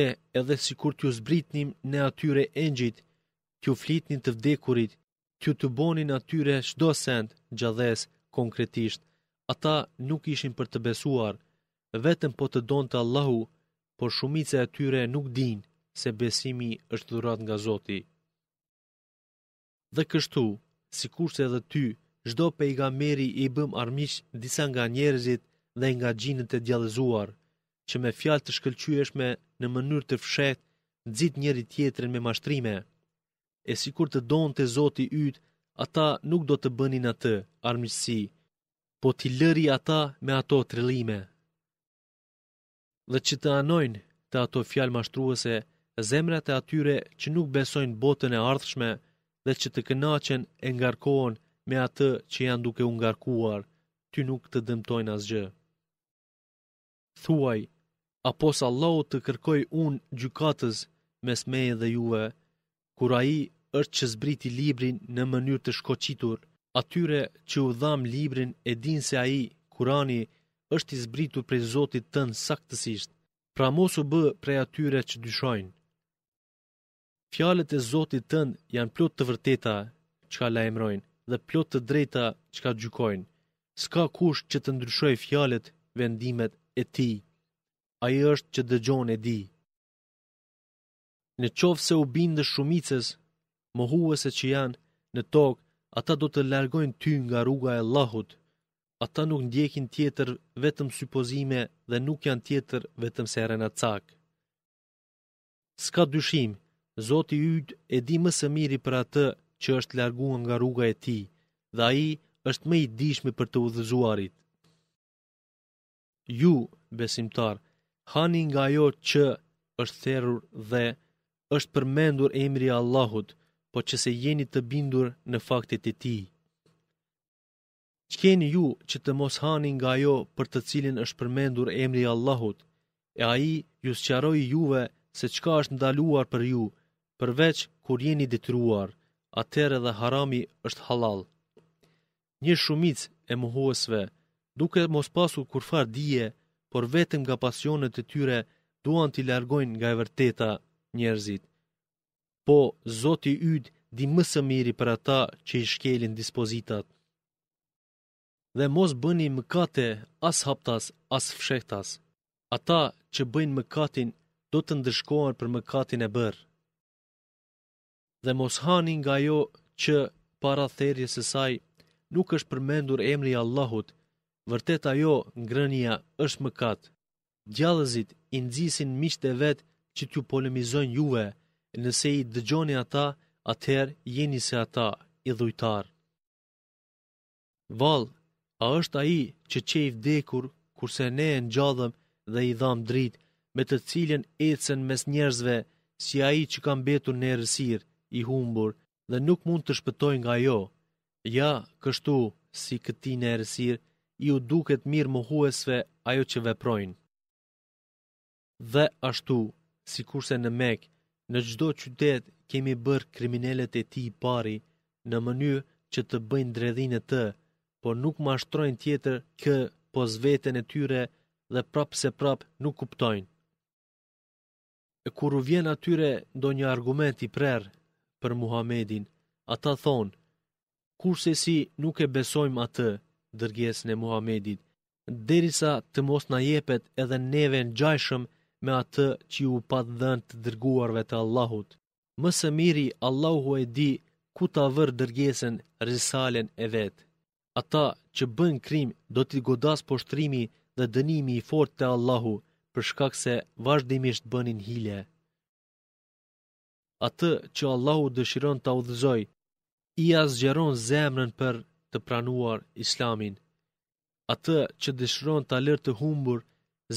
e edhe si kur t'ju zbritnim në atyre engjit, t'ju flitnin të vdekurit, t'ju të bonin atyre shdo send gjadhes konkretisht. Ata nuk ishin për të besuar, vetëm po të donë të Allahu, por shumit se atyre nuk din se besimi është dhurat nga Zoti. Dhe kështu, si kur se edhe ty, shdo pe i ga meri i bëm armish disa nga njerëzit dhe nga gjinët e djallëzuar, që me fjalë të shkëllqyesh me në mënyrë të fshet, nxit njëri tjetrin me mashtrime. E kur të donte Zoti yt, ata nuk do të bënin atë armiqësi, po ti lëri ata me ato trelime. Dhe që të anojnë të ato fjalë mashtruese, zemrat e atyre që nuk besojnë botën e ardhshme dhe që të kënaqen e ngarkohen me atë që janë duke u ngarkuar, ty nuk të dëmtojnë asgjë. Thuaj, apo sa Allahu të kërkoj unë gjukatës mes me e dhe juve, kur a i është që zbriti librin në mënyrë të shkoqitur, atyre që u dham librin e din se a i, kurani, është i zbritu prej Zotit tënë saktësisht, pra mosu bë prej atyre që dyshojnë. Fjalet e Zotit tënë janë plot të vërteta që ka lajmërojnë dhe plot të drejta që ka gjukojnë. Ska kush që të ndryshoj fjalet vendimet e ti a i është që dëgjon e di. Në qovë se u bindë shumicës, më huë se që janë në tokë, ata do të largojnë ty nga rruga e lahut, ata nuk ndjekin tjetër vetëm sypozime dhe nuk janë tjetër vetëm se rena cakë. Ska dyshim, Zoti yt e di më së miri për atë që është larguar nga rruga e tij, dhe ai është më i dijshëm për të udhëzuarit. Ju, besimtar, hani nga jo që është therur dhe është përmendur emri Allahut, po që se jeni të bindur në faktet e ti. Që keni ju që të mos hani nga jo për të cilin është përmendur emri Allahut, e a i ju qaroj juve se qka është ndaluar për ju, përveç kur jeni detruar, atere dhe harami është halal. Një shumic e muhuesve, duke mos pasu kur far dije, por vetëm nga pasionet e tyre duan t'i largojnë nga e vërteta njerëzit. Po, Zoti yt di më së miri për ata që i shkelin dispozitat. Dhe mos bëni mëkate as haptas as fshehtas. Ata që bëjnë mëkatin do të ndëshkohen për mëkatin e bërë. Dhe mos hani nga ajo që para therrjes së saj nuk është përmendur emri i Allahut, vërtet ajo ngrënia është mëkat. Gjallëzit i nxisin miqtë e vet që t'ju polemizojnë juve, nëse i dëgjoni ata, atëherë jeni se ata i dhujtar. Val, a është ai që qej vdekur kurse ne e ngjallëm dhe i dham dritë me të cilën ecën mes njerëzve si ai që ka mbetur në errësir, i humbur dhe nuk mund të shpëtojë nga ajo. Ja, kështu si këtë në errësirë ju duket mirë mohuesve ajo që veprojnë. Dhe ashtu, si kurse në mek, në gjdo qytet kemi bërë kriminellet e ti i pari, në mënyrë që të bëjnë dredhin e të, por nuk ma ashtrojnë tjetër kë po zveten e tyre dhe prapë se prapë nuk kuptojnë. E kur u vjen atyre do një argument i prerë për Muhamedin, ata thonë, kurse si nuk e besojmë atë, dërgjes në Muhamedit, derisa të mos na jepet edhe neve në gjajshëm me atë që u patë dhenë të dërguarve të Allahut. Mësë miri, Allahu e di ku ta vër dërgjesën rrisalen e vetë. Ata që bën krim do t'i godas poshtrimi dhe dënimi i fort të Allahu për shkak se vazhdimisht bënin hile. Ata që Allahu dëshiron t'a udhëzoj, i asgjeron zemrën për të pranuar islamin. Atë që dëshiron të alër të humbur,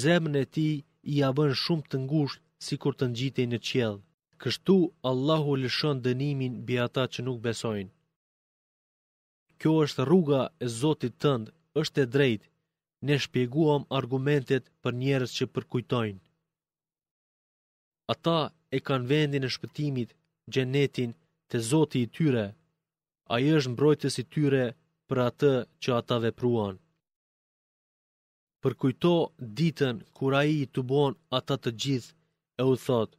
zemën e ti i abën shumë të ngusht si kur të ngjitej në qjellë. Kështu Allahu lëshon dënimin bi ata që nuk besojnë. Kjo është rruga e Zotit tënd, është e drejtë. Ne shpjeguam argumentet për njerëz që përkujtojnë. Ata e kanë vendin e shpëtimit, xhenetin te Zoti i tyre. Ai është mbrojtës i tyre për atë që ata vepruan. Përkujto ditën kur ai i të bon ata të gjithë e u thot,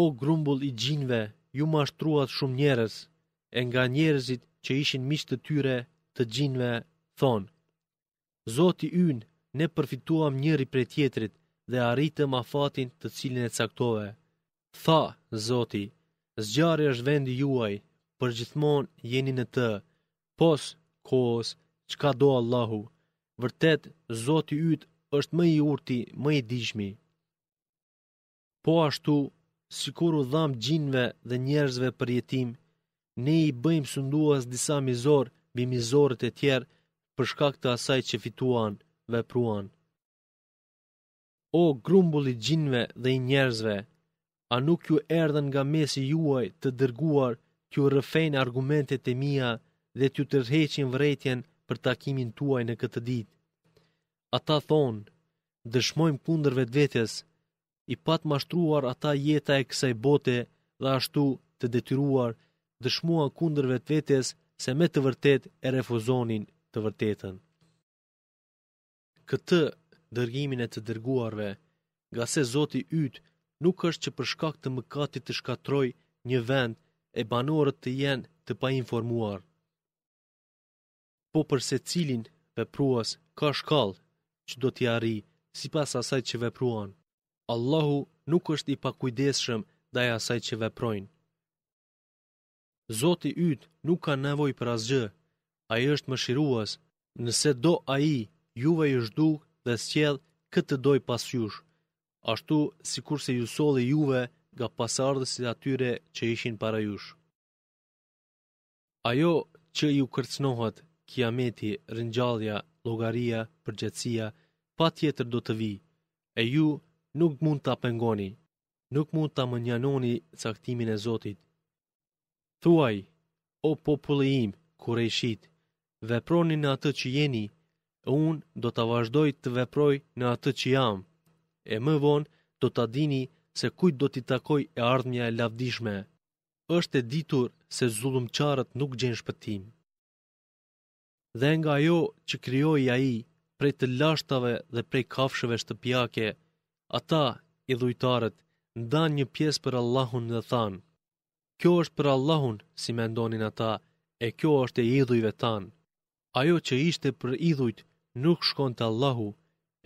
o grumbull i gjinve, ju ma shtruat shumë njerës, e nga njerëzit që ishin mishtë të tyre të gjinve, thonë, Zoti ynë, ne përfituam njëri prej tjetrit dhe arritëm afatin të cilin e caktove. Tha, Zoti, zgjari është vendi juaj, për gjithmon jeni në të, pos kohës, që ka do Allahu, vërtet, Zoti ytë është më i urti, më i dishmi. Po ashtu, si kur u dham gjinve dhe njerëzve për jetim, ne i bëjmë sunduas disa mizor, bi mizorët e tjerë, për shkak të asaj që fituan, vepruan. O grumbulli gjinve dhe i njerëzve, a nuk ju erdhen nga mesi juaj të dërguar, t'ju rëfejnë argumentet e mija dhe t'ju tërheqin vretjen për takimin tuaj në këtë ditë. Ata thonë, dëshmojmë kundër vetë vetës, i pat mashtruar ata jeta e kësaj bote dhe ashtu të detyruar dëshmuan kundër vetë vetës se me të vërtet e refuzonin të vërtetën. Këtë dërgimin e të dërguarve, nga se Zoti ytë nuk është që për shkak të mëkatit të shkatroj një vend e banorët të jenë të pa informuar po për se cilin vepruas ka shkall që do t'i arri si pas asaj që vepruan. Allahu nuk është i pakujdeshëm daj asaj që veprojnë. Zoti ytë nuk ka nevoj për asgjë, a i është më shiruas, nëse do a i, juve i shduk dhe sjell këtë doj pas jush, ashtu si kurse ju soli juve nga pasardës i atyre që ishin para jush. Ajo që ju kërcnohat kiameti, rëngjallja, logaria, përgjëtsia, pa tjetër do të vi, e ju nuk mund të apengoni, nuk mund të mënjanoni caktimin e Zotit. Thuaj, o populli im, kure i shit, veproni në atë që jeni, e unë do të vazhdoj të veproj në atë që jam, e më vonë do të adini se kujt do t'i takoj e ardhëmja e lavdishme, është e ditur se zulumqarët nuk gjenë shpëtim dhe nga ajo që krijoi ai prej të lashtave dhe prej kafshëve shtëpiake ata i dhujtarët ndan një pjesë për Allahun dhe than kjo është për Allahun si mendonin ata e kjo është e idhujve tan ajo që ishte për idhujt nuk shkon te Allahu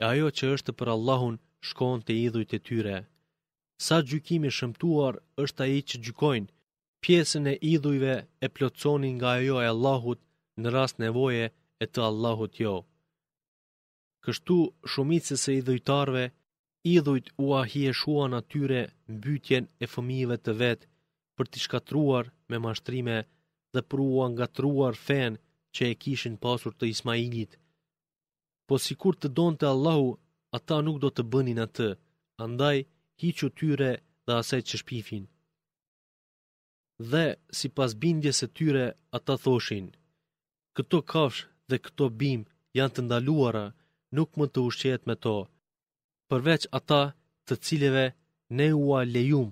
e ajo që është për Allahun shkon te idhujt e tyre sa gjykimi shëmtuar është ai që gjykojnë pjesën e idhujve e plotsonin nga ajo e Allahut në rast nevoje e të Allahut jo. Kështu shumicës e idhujtarve, idhujt u ahie shua në tyre mbytjen e fëmive të vetë për t'i shkatruar me mashtrime dhe për u angatruar fen që e kishin pasur të Ismailit. Po si kur të donë të Allahu, ata nuk do të bënin atë, andaj hiqë tyre dhe aset që shpifin. Dhe, si pas bindjes e tyre, ata thoshin – këto kafsh dhe këto bim janë të ndaluara, nuk mund të ushqehet me to. Përveç ata të cileve ne ua lejum,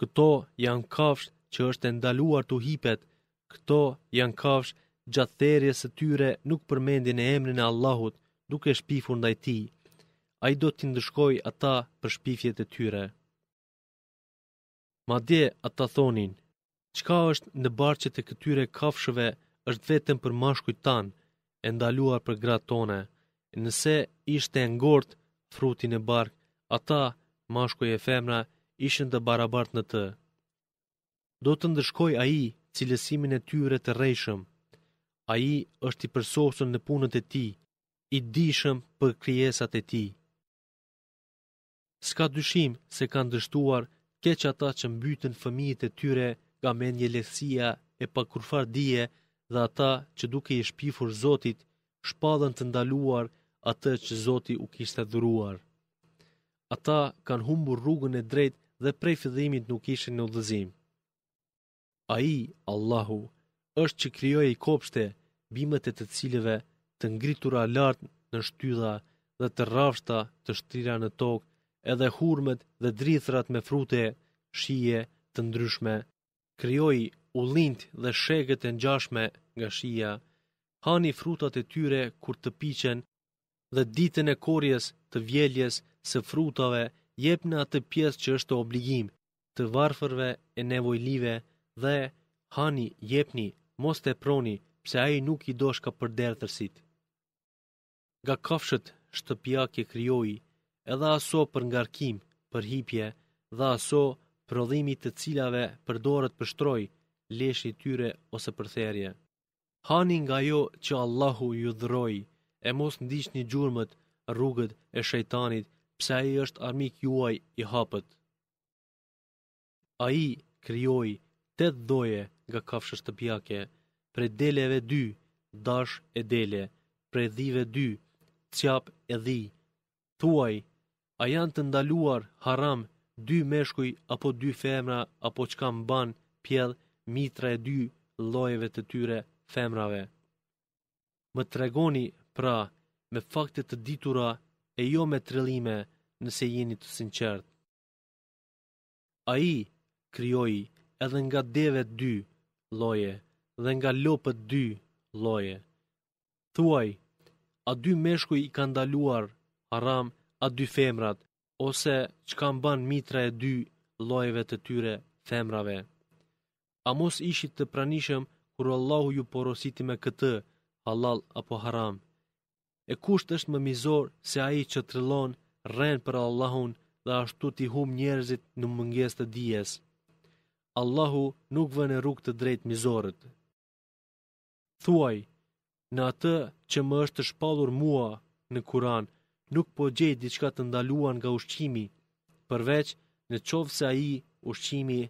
këto janë kafsh që është ndaluar të hipet, këto janë kafsh gjatë therje së tyre nuk përmendin e emrin e Allahut, duke shpifur ndaj ti. A i do t'i ndëshkoj ata për shpifjet e tyre. Ma dje ata thonin, qka është në barqet e këtyre kafshëve është vetëm për mashkujt tanë, e ndaluar për gratë tone. Nëse ishte ngortë, frutin e bark, ata, mashkuj e femra, ishën të barabartë në të. Do të ndërshkoj a i cilësimin e tyre të rejshëm. A i është i përsosën në punët e ti, i dishëm për kryesat e ti. Ska dyshim se kanë dështuar keq ata që mbytën fëmijët e tyre ga menje lehësia e pa kurfar dije dhe ata që duke i shpifur Zotit, shpadhen të ndaluar atë që Zoti u kishte dhuruar. Ata kanë humbur rrugën e drejt dhe prej fëdhimit nuk ishin në dhëzim. A i, Allahu, është që kryoj i kopshte bimet e të cilive të ngritura lartë në shtydha dhe të rafshta të shtyra në tokë edhe hurmet dhe drithrat me frute, shije të ndryshme, kryoj u lindë dhe shegët e njashme nga shia, hani frutat e tyre kur të piqen dhe ditën e korjes të vjeljes se frutave jep në atë pjesë që është obligim të varfërve e nevojlive dhe hani jepni mos të proni pse aji nuk i doshka për përderë tërsit. Ga kafshët shtëpja kje kryoji edhe aso për ngarkim për hipje dhe aso prodhimit të cilave përdorët për shtrojë leshi tyre ose përtherje. Hani nga jo që Allahu ju dhroj, e mos ndisht një gjurëmët rrugët e shejtanit, pse a i është armik juaj i hapët. A i kryoj të dhoje nga kafshës të pjake, pre deleve dy, dash e dele, pre dhive dy, cjap e dhi. Thuaj, a janë të ndaluar haram dy meshkuj apo dy femra apo qka mban pjedhë mitra e dy lojeve të tyre femrave. Më tregoni pra me fakte të ditura e jo me trellime, nëse jeni të sinqert. A i edhe nga deve dy loje dhe nga lopët dy loje. Thuaj, a dy meshkuj i ka ndaluar haram a dy femrat, ose që kanë ban mitra e dy lojeve të tyre femrave. A mos ishit të pranishëm kur Allahu ju porositi me këtë, halal apo haram? E kusht është më mizor se a i që të rren për Allahun dhe ashtu t'i hum njerëzit në mëngjes të dijes. Allahu nuk vën e rrug të drejt mizorët. Thuaj, në atë që më është shpalur mua në Kuran, nuk po gjej diçka të ndaluan nga ushqimi, përveç në qovë se a i ushqimi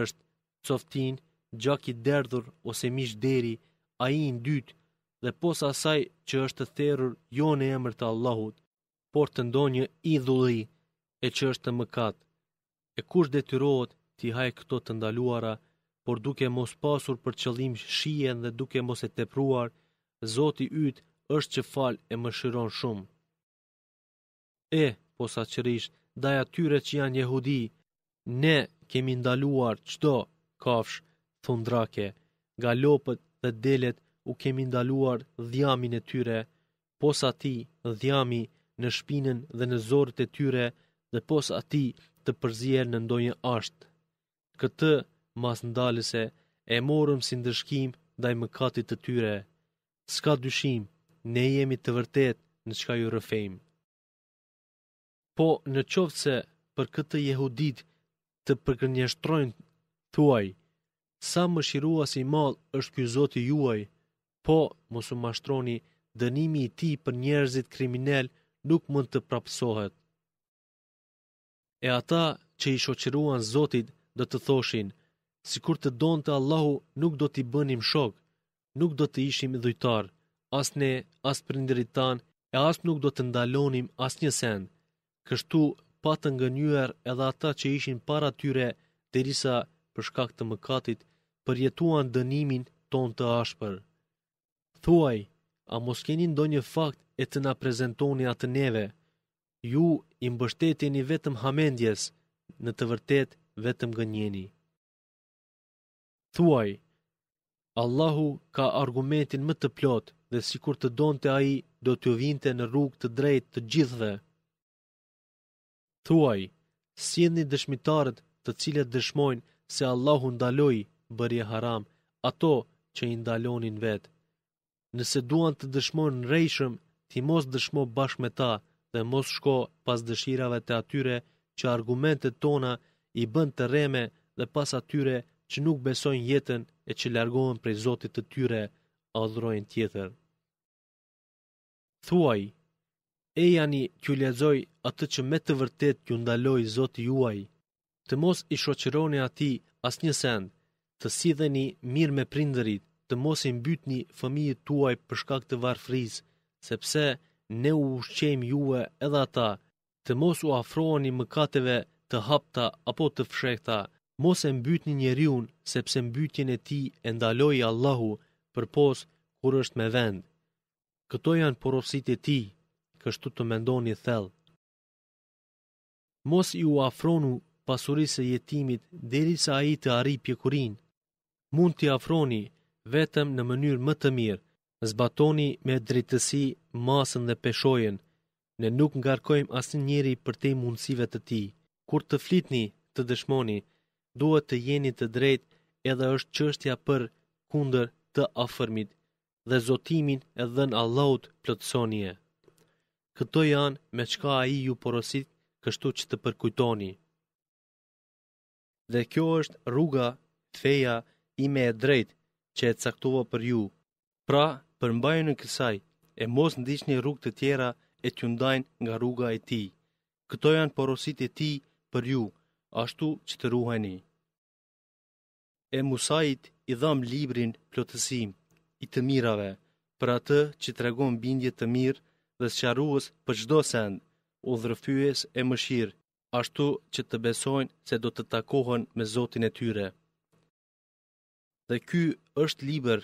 është coftin, gjaki derdhur ose mish deri, a i në dytë, dhe posa asaj që është të therur jo në emër të Allahut, por të ndonjë idhulli e që është të mëkat. E kush detyrohet t'i hajë këto të ndaluara, por duke mos pasur për qëllim shien dhe duke mos e tepruar, Zoti yt është që fal e më shiron shumë. E, po daj që janë jehudi, ne kemi ndaluar qdo kafsh, thundrake, nga lopët dhe delet u kemi ndaluar dhjamin e tyre, pos ati dhjami në shpinën dhe në zorët e tyre dhe pos ati të përzier në ndonjë ashtë. Këtë, mas ndalëse, e morëm si ndëshkim dhe i mëkatit të tyre. Ska dyshim, ne jemi të vërtet në qka ju rëfejmë. Po, në qoftë se për këtë jehudit të përkërnjështrojnë thuaj, sa më shirua si mal është kjo zoti juaj, po, mosu mashtroni, dënimi i ti për njerëzit kriminel nuk mund të prapsohet. E ata që i shociruan zotit dhe të thoshin, si kur të donë të Allahu nuk do t'i bënim shok, nuk do t'i ishim dhujtar, as ne, as për ndërit tan, e as nuk do të ndalonim as një send. Kështu, pa të njër edhe ata që ishin para tyre, dhe risa për shkak të mëkatit, përjetuan dënimin ton të ashpër. Thuaj, a mos keni ndonjë fakt e të na prezentoni atë neve? Ju i mbështeteni vetëm hamendjes, në të vërtet vetëm gënjeni. Thuaj, Allahu ka argumentin më të plot dhe si kur të donë të aji do të vinte në rrug të drejt të gjithve. Thuaj, si një dëshmitarët të cilët dëshmojnë se Allahu ndaloi bërje haram ato që i ndalonin vet. Nëse duan të dëshmojnë në rejshëm, ti mos dëshmo bashkë me ta dhe mos shko pas dëshirave të atyre që argumentet tona i bën të reme dhe pas atyre që nuk besojnë jetën e që largohen prej Zotit të tyre, dhrojnë tjetër. Thuaj, e jani kjo lezoj atë që me të vërtet kjo ndaloj Zotit juaj, të mos i shoqëroni ati asnjë send, të sidheni mirë me prindërit, të mos i mbytni fëmijët tuaj për shkak të varfëris, sepse ne u ushqejmë juve edhe ata, të mos u afroni mëkateve të hapta apo të fshekta, mos e mbytni njeriun sepse mbytjen e ti e ndaloi Allahu për posë kur është me vend. Këto janë porosit e ti, kështu të mendoni thellë. Mos i u afronu pasurisë e jetimit deri sa ai të arrijë pjekurin. Mund t'i afroni vetëm në mënyrë më të mirë. Zbatoni me drejtësi masën dhe peshojen. Ne nuk ngarkojmë asë njeri për të mundësive të tij. Kur të flitni, të dëshmoni, duhet të jeni të drejtë edhe është çështja për kundër të afërmit dhe zotimin e dhën Allahut plotësonie. Këto janë me çka ai ju porosit, kështu që të përkujtoni dhe kjo është rruga, feja, ime e drejt që e caktova për ju. Pra, përmbaju në kësaj, e mos ndisht një rrug të tjera e të ndajnë nga rruga e ti. Këto janë porosit e ti për ju, ashtu që të ruheni. E musajit i dham librin plotësim, i të mirave, për atë që të regon bindje të mirë dhe së qarruës për gjdo send, o dhërëfyës e mëshirë, ashtu që të besojnë se do të takohen me Zotin e tyre. Dhe ky është liber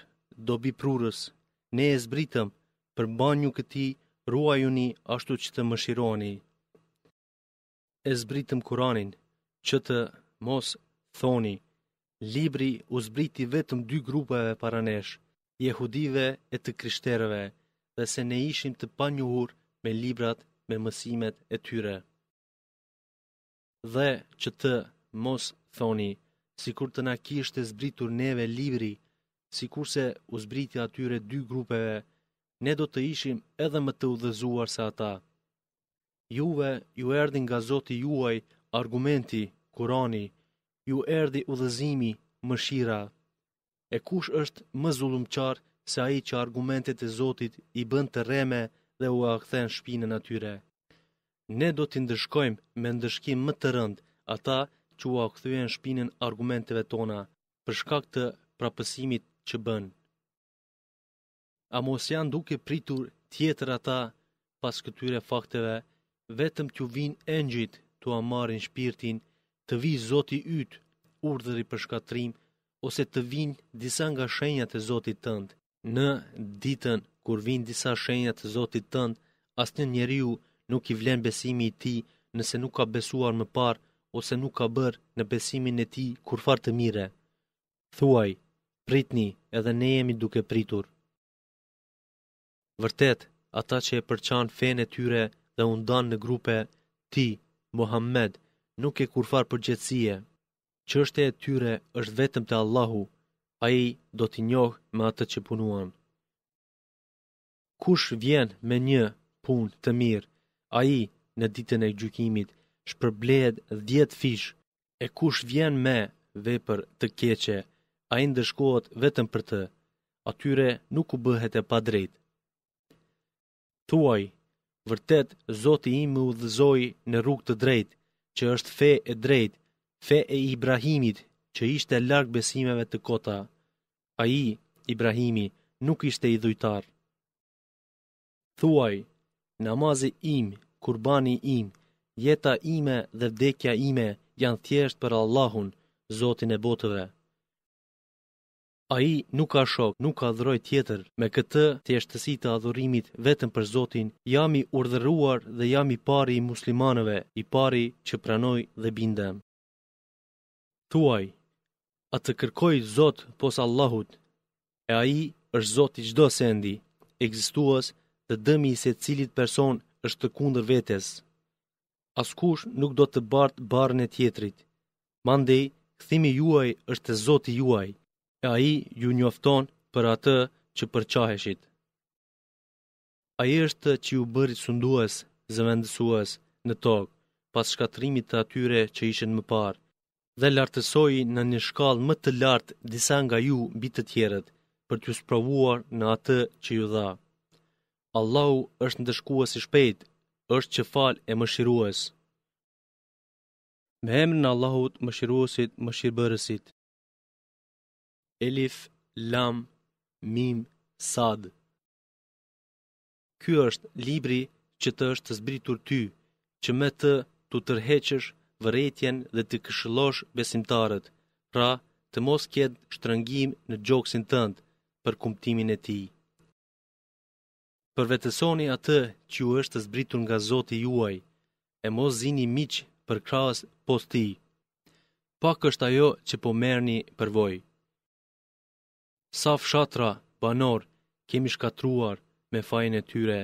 do bi prurës, ne e zbritëm për banju këti ruajuni ashtu që të mëshironi. E zbritëm kuranin që të mos thoni, libri u zbriti vetëm dy grupeve paranesh, jehudive e të krishterëve, dhe se ne ishim të panjuhur me librat me mësimet e tyre dhe që të mos thoni, si kur të na kishtë zbritur neve libri, si kur se u zbriti atyre dy grupeve, ne do të ishim edhe më të udhëzuar se ata. Juve ju erdi nga zoti juaj argumenti, kurani, ju erdi udhëzimi, mëshira. E kush është më zulumqar se a i që argumentet e zotit i bënd të reme dhe u akthen shpinën atyre? ne do t'i ndëshkojmë me ndëshkim më të rëndë ata që u këthuje shpinën argumenteve tona për shkak të prapësimit që bënë. A mos janë duke pritur tjetër ata pas këtyre fakteve, vetëm t'ju vinë engjit t'u amarin shpirtin të vi zoti ytë urdhëri për shkatrim ose të vinë disa nga shenjat e zotit tëndë në ditën. Kur vin disa shenjat e Zotit tënd, asnjë njeriu nuk i vlen besimi i tij nëse nuk ka besuar më parë ose nuk ka bërë në besimin e tij kurfar të mirë. Thuaj, pritni, edhe ne jemi duke pritur. Vërtet, ata që e përçan fenë e tyre dhe u ndan në grupe ti, Muhammed, nuk e kurfar përgjëtsie. Qështë Çështja e tyre është vetëm te Allahu. A i do t'i njohë me atët që punuan. Kush vjen me një pun të mirë, a i në ditën e gjukimit shpërblehet dhjetë fish, e kush vjen me vepër të keqe, a i ndëshkohet vetëm për të, atyre nuk u bëhet e pa drejt. Tuaj, vërtet, Zoti i më dhëzoj në rrug të drejt, që është fe e drejt, fe e Ibrahimit, që ishte larkë besimeve të kota. A i, Ibrahimi, nuk ishte i dhujtar. Thuaj, Namazi im, kurbani im, jeta ime dhe vdekja ime janë thjesht për Allahun, Zotin e botëve. Ai nuk ka shok, nuk ka dhroj tjetër, me këtë thjeshtësi të adhurimit vetëm për Zotin, jam i urdhëruar dhe jam i pari i muslimanëve, i pari që pranoj dhe bindem. Tuaj, a të kërkoj Zot pos Allahut, e ai është Zot i gjdo sendi, egzistuas të dëmi i se cilit person është të kundër vetes. Askush nuk do të bartë barën e tjetrit. Mandej, këthimi juaj është të zoti juaj, e aji ju njofton për atë që përqaheshit. Aji është që ju bërit sundues, zëvendësues, në tokë, pas shkatrimit të atyre që ishen më parë, dhe lartësoj në një shkallë më të lartë disa nga ju bitë të tjerët, për t'ju spravuar në atë që ju dhaë. Allahu është në dëshkuas i shpejt, është që falë e më shiruas. Me hemë në Allahut më shiruasit më shirëbërësit. Elif, Lam, Mim, Sad Ky është libri që të është të zbritur ty, që me të të tërheqësh vëretjen dhe të këshëlosh besimtarët, pra të mos kjetë shtrëngim në gjokësin tëndë për kumptimin e ti përvetësoni atë që ju është zbritur nga Zoti juaj, e mos zini miq për krahas poshtë tij. Pak është ajo që po merrni voj. Sa fshatra banor kemi shkatruar me fajin e tyre,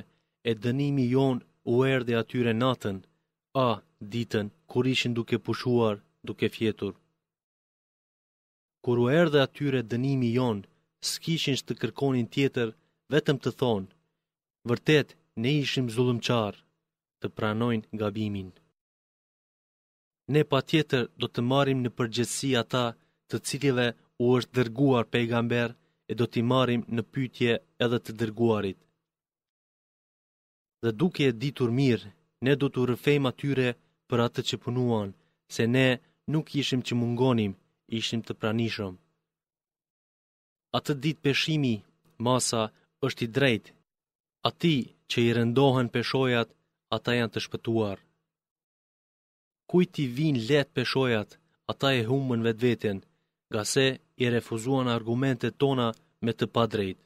e dënimi jon u erdhi atyre natën, a ditën kur ishin duke pushuar, duke fjetur. Kur u erdhi atyre dënimi jon, s'kishin të kërkonin tjetër, vetëm të thonë, vërtet ne ishim zullumqar të pranojnë gabimin. Ne pa tjetër do të marim në përgjësi ata të cilive u është dërguar pejgamber e do t'i marim në pytje edhe të dërguarit. Dhe duke e ditur mirë, ne do t'u rëfejmë atyre për atë që punuan, se ne nuk ishim që mungonim, ishim të pranishëm. Atë dit peshimi, masa, është i drejtë ati që i rëndohen peshojat, ata janë të shpëtuar. ti vin let peshojat, ata e humën vetë vetën, ga se i refuzuan argumentet tona me të padrejt.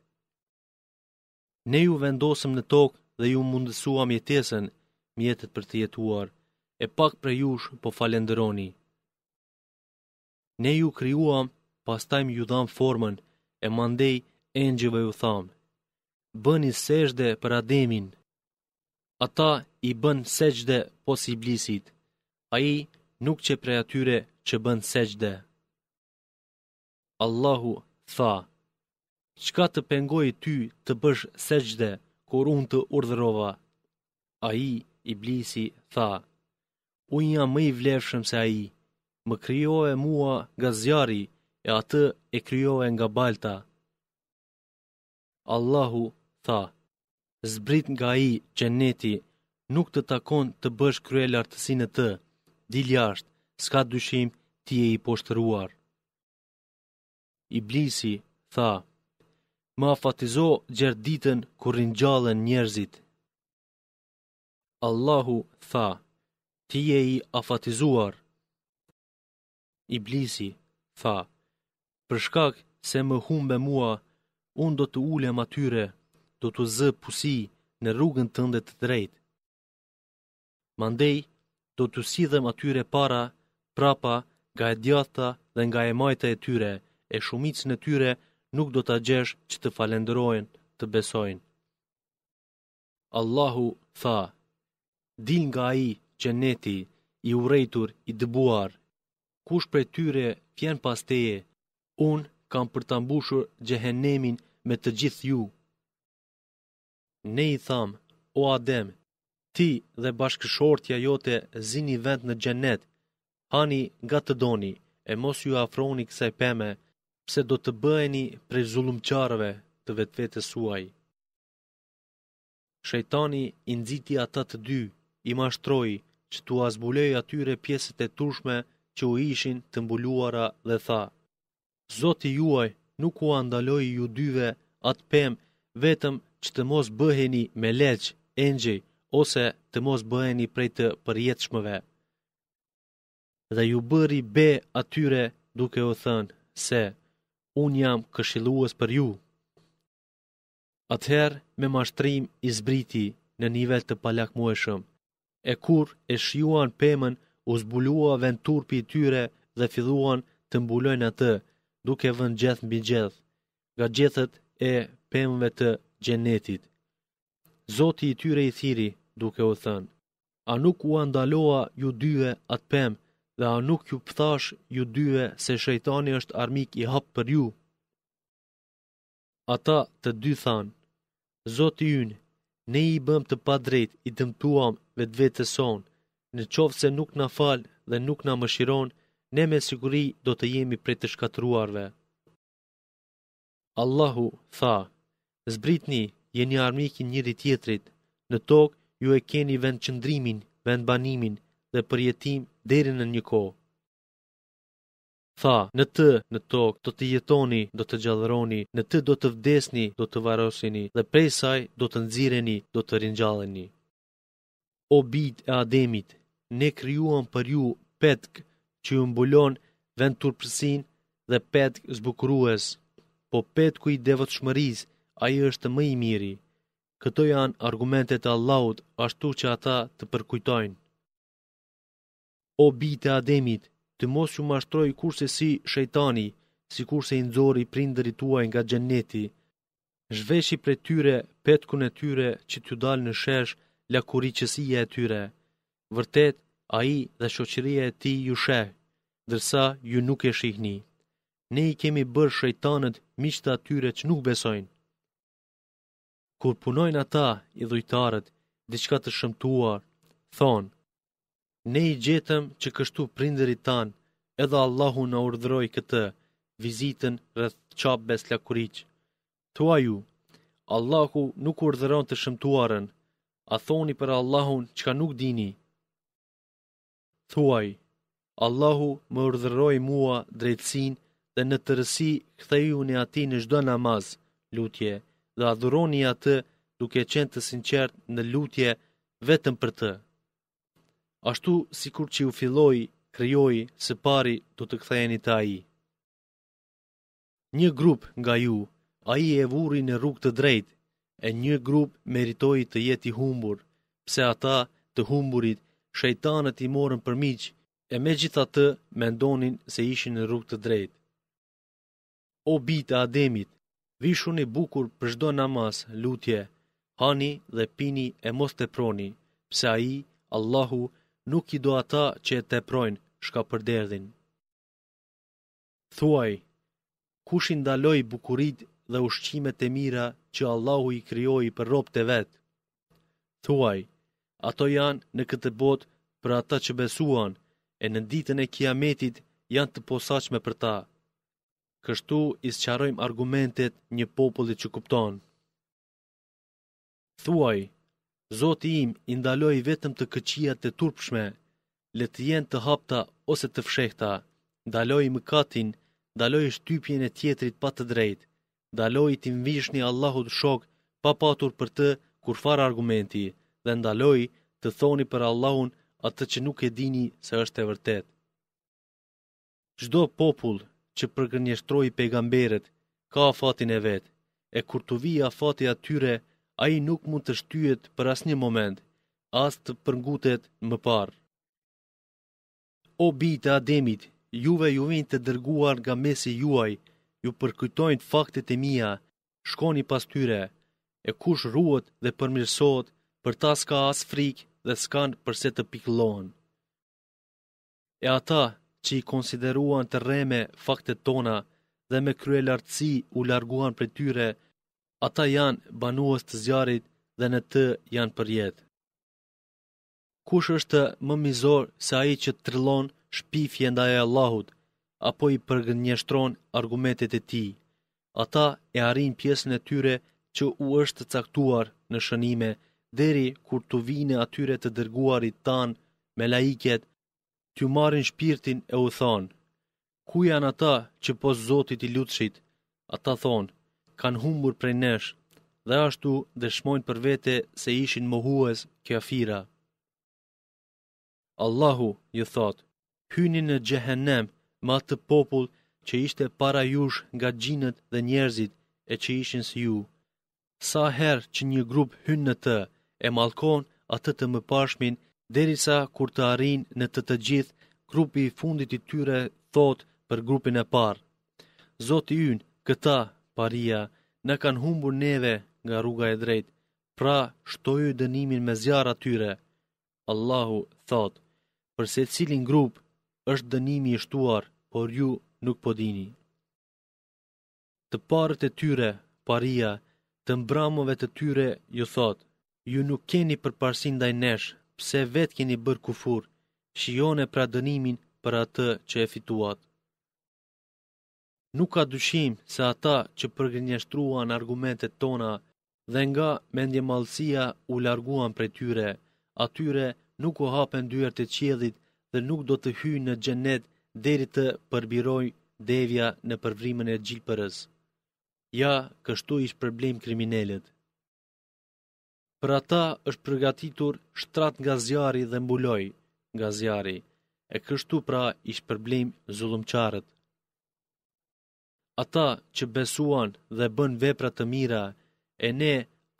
Ne ju vendosëm në tokë dhe ju mundësuam jetesën, mjetet për të jetuar, e pak për jush po falenderoni. Ne ju kryuam, pastajm ju dham formën, e mandej e ju thamë bëni seshde për ademin. Ata i bën seshde pos iblisit, a i nuk që prej atyre që bën seshde. Allahu tha, qka të pengoj ty të bësh seshde, kur unë të urdhërova? A i, iblisi, tha, unë jam më i vlefshëm se a i, më e mua nga zjari, e atë e e nga balta. Allahu tha, zbrit nga i qeneti, nuk të takon të bësh kryelartësinë e të, diljasht, s'ka dyshim t'i e i poshtëruar. Iblisi tha, ma fatizo gjerë ditën kur rinjallën njerëzit. Allahu tha, t'i e i afatizuar. Iblisi tha, përshkak se më humbe mua, unë do të ulem atyre, do të zë pusi në rrugën tënde të drejtë. Mandej, do të sidhëm atyre para, prapa, nga e djata dhe nga e majta e tyre, e shumicën e tyre nuk do të gjesh që të falenderojnë, të besojnë. Allahu tha, dil nga i qeneti, i urejtur, i dëbuar, kush për tyre fjen pas teje, unë kam për mbushur gjehenemin me të gjithë ju, Ne i tham, o Adem, ti dhe bashkëshortja jote zini vend në gjenet, hani nga të doni, e mos ju afroni kësaj peme, pse do të bëheni prej zulumqarëve të vetvete suaj. Shejtani i nxiti ata të dy, i mashtroi që tu azbulej atyre pjesët e tushme që u ishin të mbuluara dhe tha: Zoti juaj nuk u andaloi ju dyve atë pemë vetëm që të mos bëheni me leqë, engjëj, ose të mos bëheni prej të përjetëshmëve. Dhe ju bëri be atyre duke o thënë se unë jam këshiluës për ju. Atëherë me mashtrim i zbriti në nivel të palak mueshëm, e kur e shjuan pëmën u zbulua vend turpi tyre dhe filluan të mbulojnë atë duke vënë gjethë mbi gjethë, ga gjethët e pëmëve të gjenetit. Zoti i tyre i thiri, duke u thënë, a nuk u andaloa ju dyve atë pem, dhe a nuk ju pëthash ju dyve se shëjtani është armik i hapë për ju. Ata të dy thanë, Zoti ynë, ne i bëm të pa drejt, i dëmtuam vetë vetë të sonë, në qovë se nuk na falë dhe nuk na mëshiron, ne me siguri do të jemi prej të shkatruarve. Allahu thaë, Zbritni, jeni armik i njëri tjetrit. Në tokë ju e keni vend qëndrimin, vend banimin dhe përjetim deri në një kohë. Tha, në të, në tokë, do të jetoni, do të gjallëroni, në të do të vdesni, do të varosini, dhe prej saj, do të nëzireni, do të rinjalleni. O bit e ademit, ne kryuam për ju petk që ju mbulon vend të dhe petk zbukrues, po petku i devot shmëriz a i është më i miri. Këto janë argumentet Allahut ashtu që ata të përkujtojnë. O bite Ademit, të mos ju mashtroj kurse si shejtani, si kurse i nëzori prinderi tuaj nga gjenneti. Zhveshi për tyre, petkun e tyre që t'ju dalë në shesh, lakuri qësia e tyre. Vërtet, a i dhe shoqëria e ti ju sheh, dërsa ju nuk e shihni. Ne i kemi bërë shejtanët miqta atyre që nuk besojnë kur punojnë ata i dhujtarët, diçka të shëmtuar, thonë, ne i gjetëm që kështu prinderit tanë, edhe Allahu në urdhëroj këtë vizitën rrët qabë bes lakuriq. ju, Allahu nuk urdhëron të shëmtuarën, a thoni për Allahun që ka nuk dini. Tuaj, Allahu më urdhëroj mua drejtsin dhe në të rësi këthejun e ati në shdo namaz, lutje dhe adhuroni atë duke qenë të sinqert në lutje vetëm për të. Ashtu si kur që ju filloj, kryoj, se pari të të këthejeni të aji. Një grup nga ju, aji e vuri në rrug të drejt, e një grup meritoj të jeti humbur, pse ata të humburit, shejtanët i morën për miqë, e me gjitha të mendonin se ishin në rrug të drejt. O bitë Ademit, vishun i bukur për shdo namaz, lutje, hani dhe pini e mos të proni, pse a i, Allahu, nuk i do ata që e të projnë, shka për derdhin. Thuaj, kush i ndaloj bukurit dhe ushqimet e mira që Allahu i kryoj për ropë të vetë? Thuaj, ato janë në këtë botë për ata që besuan, e në ditën e kiametit janë të posaqme për ta kështu i sqarojmë argumentet një popullit që kupton. Thuaj, Zoti im i ndaloi vetëm të këqijat të turpshme, le të jenë të hapta ose të fshehta, ndaloi mëkatin, ndaloi shtypjen e tjetrit pa të drejtë, ndaloi të mvishni Allahut shok pa patur për të kur argumenti dhe ndaloi të thoni për Allahun atë që nuk e dini se është e vërtetë. Çdo popull që përgënjështroj pejgamberet, ka fatin e vetë, e kur të vi afati fati atyre, a i nuk mund të shtyjet për asnjë moment, as të përngutet më parë. O bitë të ademit, juve ju vinë të dërguar nga mesi juaj, ju përkytojnë faktet e mija, shkoni pas tyre, e kush ruot dhe përmirësot, për ta s'ka as frikë dhe s'kanë përse të piklonë. E ata që i konsideruan të rreme faktet tona dhe me krye lartësi u larguan për tyre, ata janë banuës të zjarit dhe në të janë për jetë. Kush është më mizor se aji që trillon shpifje nda e Allahut, apo i përgënjështron argumentet e ti, ata e arin pjesën e tyre që u është caktuar në shënime, deri kur të vine atyre të dërguarit tanë me laiket t'ju marrin shpirtin e u thonë, ku janë ata që posë zotit i lutëshit, ata thonë, kanë humbur prej nesh, dhe ashtu dhe shmojnë për vete se ishin mohues kjo afira. Allahu, ju thotë, hyni në gjehenem më atë të popull që ishte para jush nga gjinët dhe njerëzit e që ishin si ju. Sa herë që një grup hynë në të, e malkon atë të më pashmin derisa kur të arin në të të gjithë, grupi i fundit i tyre thot për grupin e parë. Zoti ynë, këta paria, në kanë humbur neve nga rruga e drejtë, pra shtoju dënimin me zjarë atyre. Allahu thot, përse cilin grup është dënimi i shtuar, por ju nuk podini. Të parët e tyre, paria, të mbramove të tyre, ju thot, ju nuk keni përparsin dhe neshë, pse vet keni bërë kufur, shione pra dënimin për atë që e fituat. Nuk ka dyshim se ata që përgjënjështruan argumentet tona dhe nga mendje malësia u larguan për tyre, atyre nuk u hapen dyert e qjedhit dhe nuk do të hyjë në gjenet deri të përbiroj devja në përvrimën e gjilpërës. Ja, kështu ish problem kriminelet. Për ata është përgatitur shtrat nga zjari dhe mbuloj nga zjari, e kështu pra ishtë përblim zullumqarët. Ata që besuan dhe bën vepra të mira, e ne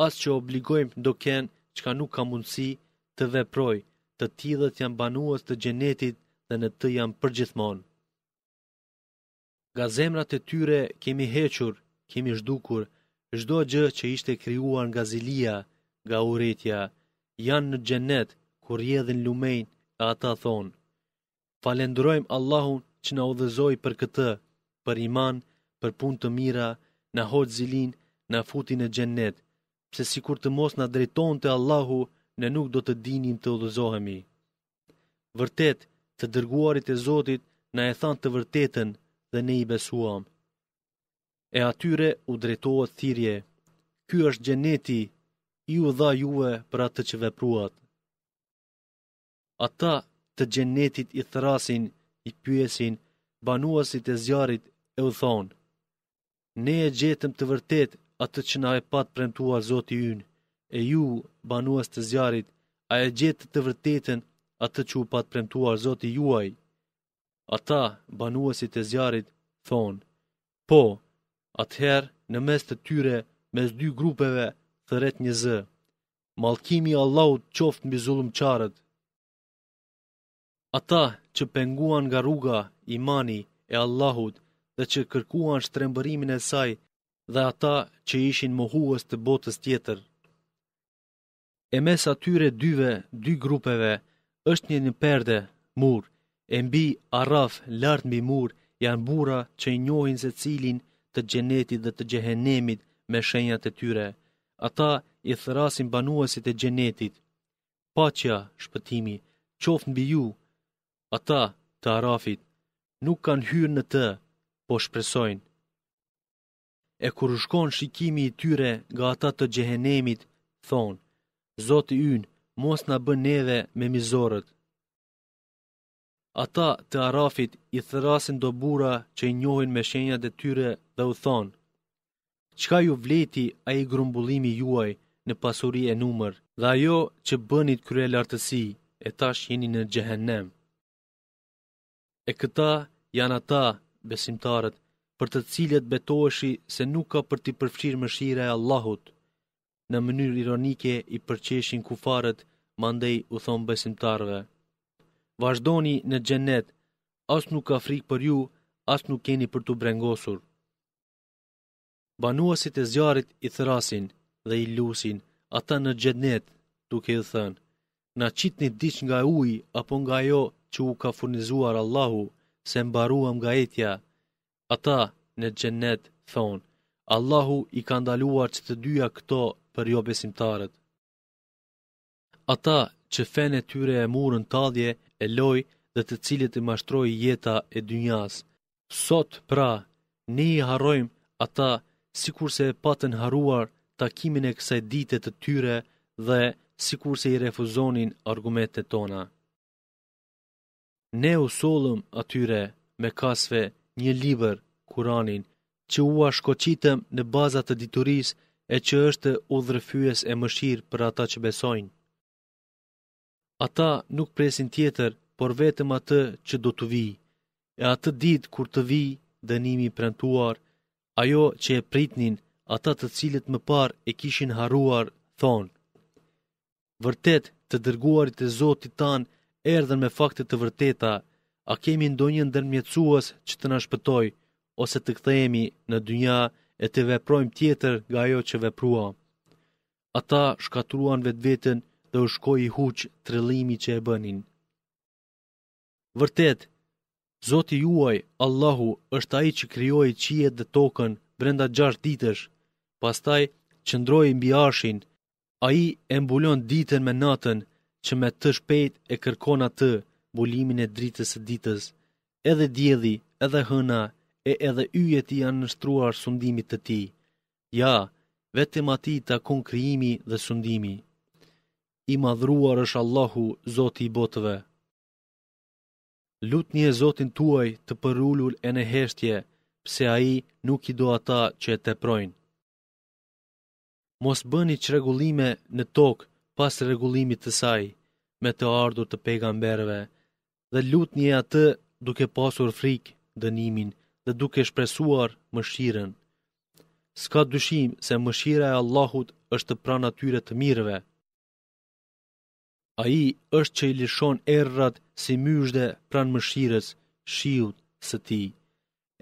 asë që obligojmë do kënë që ka nuk ka mundësi të veproj, të tjithët janë banuës të gjenetit dhe në të janë përgjithmonë. Nga zemrat e tyre kemi hequr, kemi zhdukur, shdo gjë që ishte kriuar nga zilia, nga uritja, janë në gjennet kur jedhin lumejnë e ata thonë, falendrojmë Allahun që në odhëzoj për këtë, për iman, për punë të mira, në hoqë zilin, në futin e gjennet, pse si kur të mos në drejton të Allahu, në nuk do të dinim të udhëzohemi. Vërtet, të dërguarit e Zotit në e than të vërtetën dhe ne i besuam. E atyre u drejtohet thirje, ky është gjeneti i u dha juve për atë që vepruat. Ata të gjenetit i thrasin, i pyesin, banuasit e zjarit e u thonë, ne e gjetëm të vërtet atë që na e pat premtuar Zoti yn, e ju, banuas të zjarit, a e gjetë të vërtetën atë që u pat premtuar Zoti juaj. Ata, banuasit e zjarit, thonë, po, atëherë në mes të tyre, mes dy grupeve, rret një zë. Malkimi Allahut qoft mbi zulum qarët. Ata që penguan nga rruga imani e Allahut dhe që kërkuan shtrembërimin e saj dhe ata që ishin mohues të botës tjetër. E mes atyre dyve, dy grupeve, është një një perde, mur, e mbi araf, lartë mbi mur, janë bura që i njohin se cilin të gjenetit dhe të gjehenemit me shenjat e tyre. Ata i thërasin banuasit e gjenetit, pacja, shpëtimi, qofën bi ju. Ata të arafit nuk kanë hyrë në të, po shpresojnë. E kur shkon shikimi i tyre nga ata të gjehenemit, thonë, Zotë ynë, mos në bën edhe me mizorët. Ata të arafit i thërasin do bura që i njohin me shenjat e tyre dhe u thonë, qka ju vleti a i grumbullimi juaj në pasuri e numër, dhe ajo që bënit krye lartësi, e tash jeni në gjehenem. E këta janë ata besimtarët, për të cilët betoheshi se nuk ka për t'i përfshirë mëshira e Allahut. Në mënyrë ironike i përqeshin kufarët, mandej u thonë besimtarve. Vazhdoni në gjenet, as nuk ka frikë për ju, as nuk keni për t'u brengosur banuasit e zjarit i thërasin dhe i lusin ata në gjednet duke i thënë, na qitë një diq nga uj apo nga jo që u ka furnizuar Allahu se mbaruam nga etja. Ata në gjennet thonë, Allahu i ka ndaluar që të dyja këto për jo besimtarët. Ata që fene tyre e murën tadje, e loj dhe të cilit i mashtroj jeta e dynjas. Sot pra, ne i harrojmë ata si kurse patën haruar takimin e kësaj dite të tyre dhe si kurse i refuzonin argumete tona. Ne u solëm atyre me kasve një liber kuranin që u ashkoqitëm në bazat të dituris e që është udhërfyes e mëshirë për ata që besojnë. Ata nuk presin tjetër, por vetëm atë që do të vi, e atë ditë kur të vi dënimi prentuar ajo që e pritnin ata të cilët më parë e kishin haruar, thonë, Vërtet të dërguarit e Zotit tan erdhen me fakte të vërteta, a kemi ndonjë ndërmjetësues që të na shpëtoj ose të kthehemi në dynja e të veprojmë tjetër nga ajo që veprua. Ata shkatruan vetveten dhe u shkoi i huq trillimi që e bënin. Vërtet, Zoti juaj, Allahu, është ai që krijoi qiellin dhe tokën brenda 6 ditësh. Pastaj qëndroi mbi arshin. Ai e mbulon ditën me natën, që me të shpejt e kërkon atë mbulimin e dritës së ditës. Edhe dielli, edhe hëna, e edhe yjet janë nështruar sundimit të tij. Ja, vetëm ati të kun krijimi dhe sundimi. I madhruar është Allahu, Zoti i botëve lut një e Zotin tuaj të përullur e në heshtje, pse a i nuk i do ata që e të projnë. Mos bëni që regullime në tokë pas regullimit të saj, me të ardhur të pejgamberve, dhe lut një e atë duke pasur frikë dënimin dhe duke shpresuar mëshiren. Ska dyshim se mëshira e Allahut është pra natyre të mirëve, A i është që i lishon errat si myshde pran mëshires shiut së ti.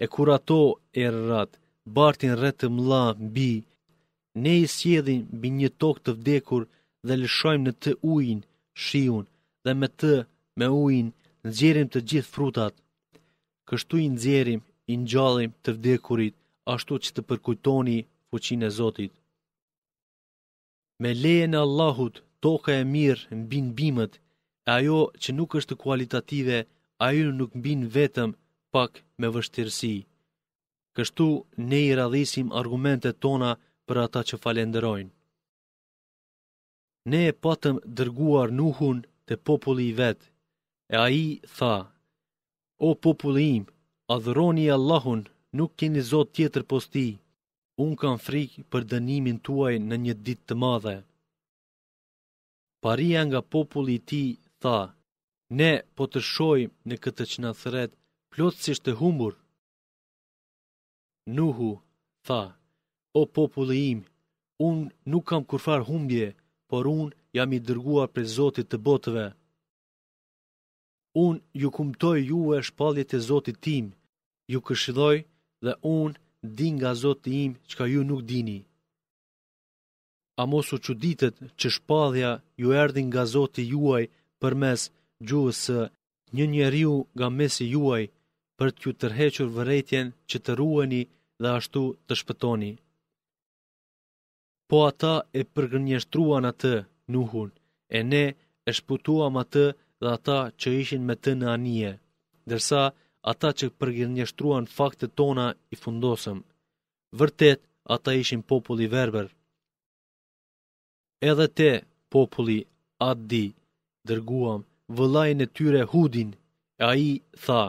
E kur ato errat bartin rretë mla mbi, ne i sjedhin bë një tok të vdekur dhe lishojmë në të ujin shiun dhe me të me ujin nëzjerim të gjithë frutat. Kështu i nëzjerim, i nxalim të vdekurit, ashtu që të përkujtoni fuqin e Zotit. Me lejen e Allahut toka e mirë mbin bimët, e ajo që nuk është kualitative, ajo nuk mbin vetëm pak me vështirësi. Kështu ne i radhisim argumentet tona për ata që falenderojnë. Ne e patëm dërguar nuhun të populli i vetë, e aji tha, o populli im, adhëroni Allahun, nuk keni zot tjetër posti, unë kam frikë për dënimin tuaj në një ditë të madhe paria nga populli i ti tha, ne po të shojmë në këtë çnathret plotësisht të humbur. Nuhu tha, o populli im, unë nuk kam kurfar humbje, por unë jam i dërguar për Zotit të botëve. Unë ju kumtoj ju e shpaljet e Zotit tim, ju këshidoj dhe unë din nga Zotit im që ka ju nuk dini a mos u quditet që shpadhja ju erdi nga zoti juaj për mes gjuhës së një njeriu nga mesi juaj për t'ju tërhequr vëretjen që të rueni dhe ashtu të shpëtoni. Po ata e përgënjështruan atë nuhun, e ne e shputuam atë dhe ata që ishin me të në anije, dërsa ata që përgënjështruan faktet tona i fundosëm. Vërtet, ata ishin populli verber, edhe te populli di, dërguam vëllajin e tyre Hudin, e ai tha: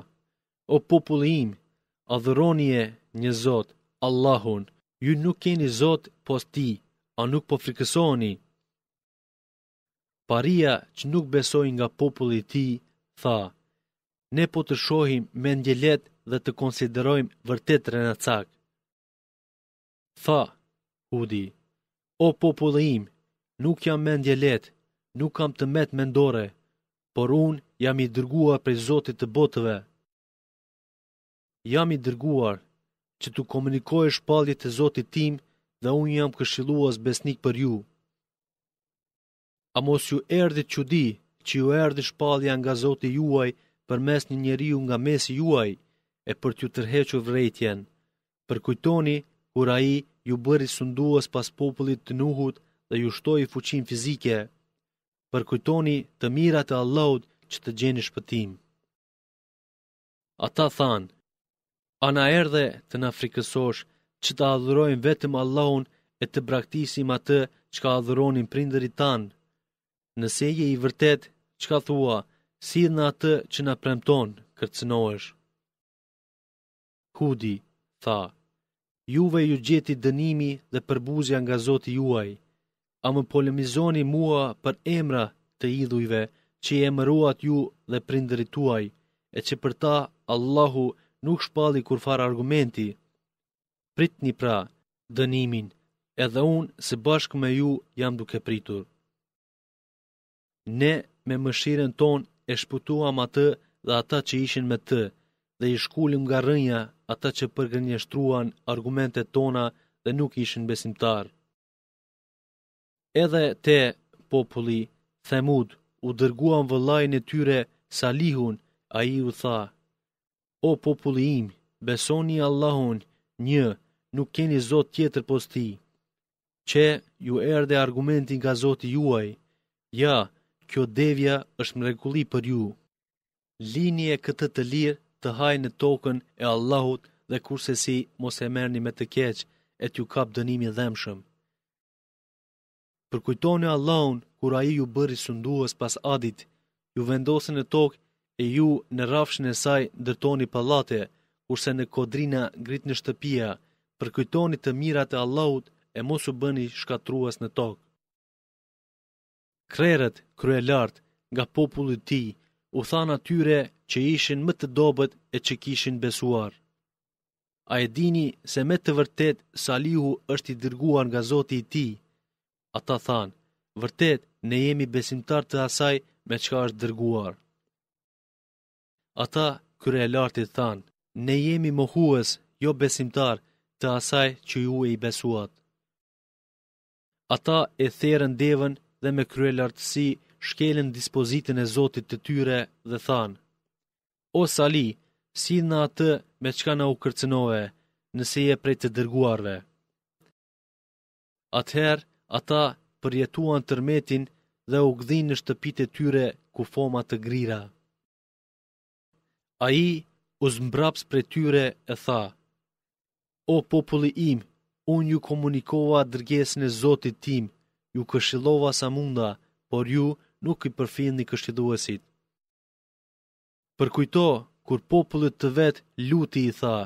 O populli im, adhuroni një Zot, Allahun. Ju nuk keni Zot pos ti, a nuk po frikësoni? Paria që nuk besoi nga populli i ti, tij, tha: Ne po të shohim me ndjelet dhe të konsiderojmë vërtet rënacak. Tha, Hudi, o populli im, nuk jam mendje let, nuk kam të met mendore, por unë jam i dërguar prej Zotit të botëve. Jam i dërguar që të komunikoj shpallit të Zotit tim dhe unë jam këshiluas besnik për ju. A mos ju erdi që di që ju erdi shpallja nga Zotit juaj për mes një njeriu nga mesi juaj e për t'ju tërhequ vrejtjen, për kujtoni kur a i ju bëri sunduas pas popullit të nuhut dhe ju shtoi fuqin fizike. Përkujtoni të mirat e Allahut që të gjeni shpëtim. Ata than, a na erdhe të na frikësosh që të adhurojmë vetëm Allahun e të braktisim atë që ka adhuronin prinderit tanë. Nëse je i vërtet, që ka thua, si në atë që na premton, kërcënoesh. Hudi, tha, juve ju gjeti dënimi dhe përbuzja nga zoti juaj. Amë polemizoni mua për emra të idhujve që i emëruat ju dhe prinderit tuaj, e që për ta Allahu nuk shpalli kur far argumenti. Prit një pra, dënimin, edhe unë se bashkë me ju jam duke pritur. Ne me mëshiren ton e shputuam atë dhe ata që ishin me të, dhe i shkullim nga rënja ata që përgënjështruan argumentet tona dhe nuk ishin besimtarë edhe te populli themud u dërguan vëllajnë e tyre salihun, a i u tha, o populli im, besoni Allahun, një, nuk keni zot tjetër posti, që ju erde argumentin ka zot juaj, ja, kjo devja është mrekulli për ju, lini e këtë të lirë të hajnë në tokën e Allahut dhe kurse si mos e merni me të keqë, e t'ju kap dënimi dhemshëm përkujtoni Allahun kur ai ju bëri sundues pas Adit, ju vendosën në tokë e ju në rrafshin e saj ndërtoni pallate, kurse në Kodrina grit në shtëpia, Përkujtoni të mirat e Allahut e mos u bëni shkatrues në tokë. Krerët kryelart nga populli i tij u than atyre që ishin më të dobët e që kishin besuar. A e dini se me të vërtet Salihu është i dërguar nga Zoti i tij, ata than, vërtet ne jemi besimtar të asaj me qka është dërguar. Ata kërë e lartë i than, ne jemi mohues, jo besimtar të asaj që ju e i besuat. Ata e therën devën dhe me krye lartësi shkelën dispozitën e Zotit të tyre dhe than, O sali, si në atë me qka në u kërcenove, nëse je prej të dërguarve. Atëherë, Ata përjetuan tërmetin dhe u gdhin në shtëpit e tyre ku foma të grira. A i u zmbraps për tyre e tha, O populli im, unë ju komunikova dërges në zotit tim, ju këshilova sa munda, por ju nuk i përfin një kështiduesit. Përkujto, kur popullit të vetë luti i tha,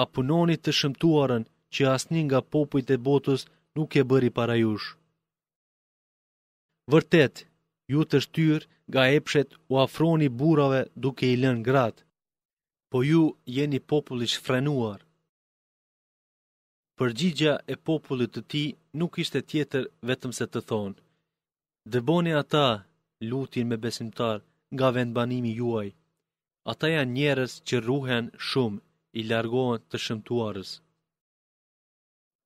a punonit të shëmtuarën që asni nga popullit e botës nuk e bëri para jush. Vërtet, ju të shtyr nga epshet u afroni burave duke i lën gratë, po ju jeni popullit shfrenuar. Përgjigja e popullit të ti nuk ishte tjetër vetëm se të thonë. Dëboni ata, lutin me besimtar, nga vendbanimi juaj. Ata janë njerës që ruhen shumë, i largohen të shëmtuarës.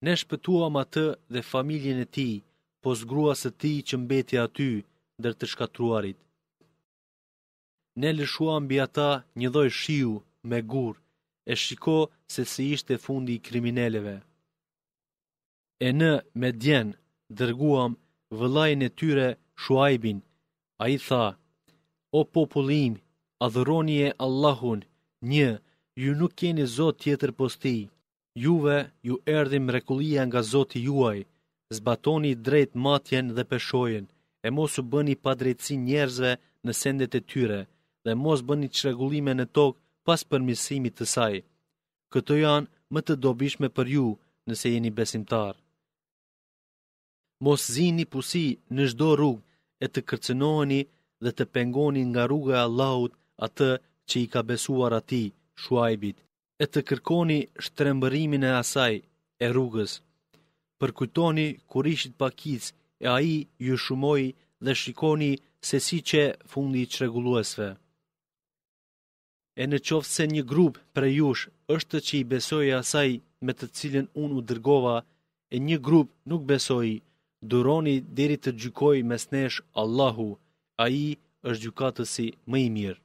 Ne shpëtuam atë dhe familjen e tij, po zgrua se ti që mbeti aty dër të shkatruarit. Ne lëshuam mbi ata një doj shiu me gur, e shiko se si ishte fundi i krimineleve. E në me djen, dërguam vëllajnë e tyre shuaibin, a i tha, o popullim, adhëronje Allahun, një, ju nuk keni zot tjetër posti, Juve ju erdi mrekullia nga Zoti juaj. Zbatoni drejt matjen dhe peshojen, e mos u bëni pa drejtësi njerëzve në sendet e tyre, dhe mos bëni çrregullime në tok pas përmirësimit të saj. Këto janë më të dobishme për ju nëse jeni besimtar. Mos zini pusi në çdo rrugë e të kërcënoheni dhe të pengoni nga rruga e Allahut atë që i ka besuar atij, Shuajbit e të kërkoni shtrembërimin e asaj e rrugës. Përkujtoni kur ishit pakic e ai ju shumoi dhe shikoni se si që fundi i qreguluesve. E në qoftë se një grup për jush është që i besoj asaj me të cilin unë u dërgova, e një grup nuk besoj, duroni deri të gjykoj mes nesh Allahu, a i është gjykatësi më i mirë.